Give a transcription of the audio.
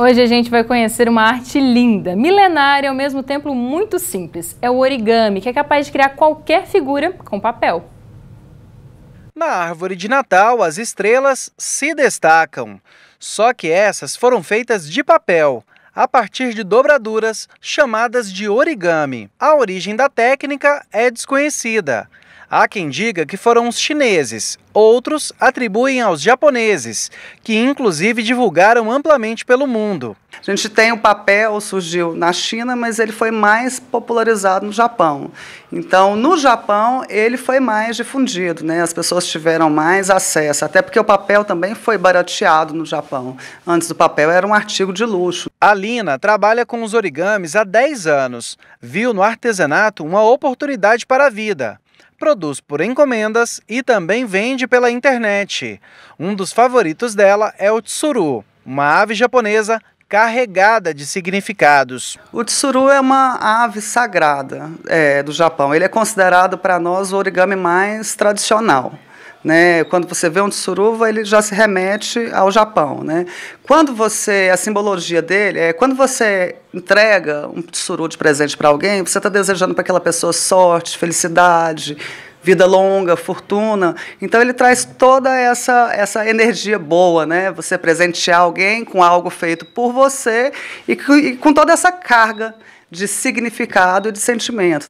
Hoje a gente vai conhecer uma arte linda, milenária e ao mesmo tempo muito simples. É o origami, que é capaz de criar qualquer figura com papel. Na árvore de Natal, as estrelas se destacam. Só que essas foram feitas de papel, a partir de dobraduras chamadas de origami. A origem da técnica é desconhecida. Há quem diga que foram os chineses, outros atribuem aos japoneses, que inclusive divulgaram amplamente pelo mundo. A gente tem o papel, surgiu na China, mas ele foi mais popularizado no Japão. Então, no Japão, ele foi mais difundido, né? as pessoas tiveram mais acesso, até porque o papel também foi barateado no Japão. Antes, o papel era um artigo de luxo. A Lina trabalha com os origamis há 10 anos. Viu no artesanato uma oportunidade para a vida. Produz por encomendas e também vende pela internet. Um dos favoritos dela é o tsuru, uma ave japonesa carregada de significados. O tsuru é uma ave sagrada é, do Japão. Ele é considerado para nós o origami mais tradicional. Né? Quando você vê um tsuruva, ele já se remete ao Japão. Né? Quando você, a simbologia dele é quando você entrega um tsuru de presente para alguém, você está desejando para aquela pessoa sorte, felicidade, vida longa, fortuna. Então ele traz toda essa essa energia boa, né? Você presentear alguém com algo feito por você e e com toda essa carga de significado e de sentimento.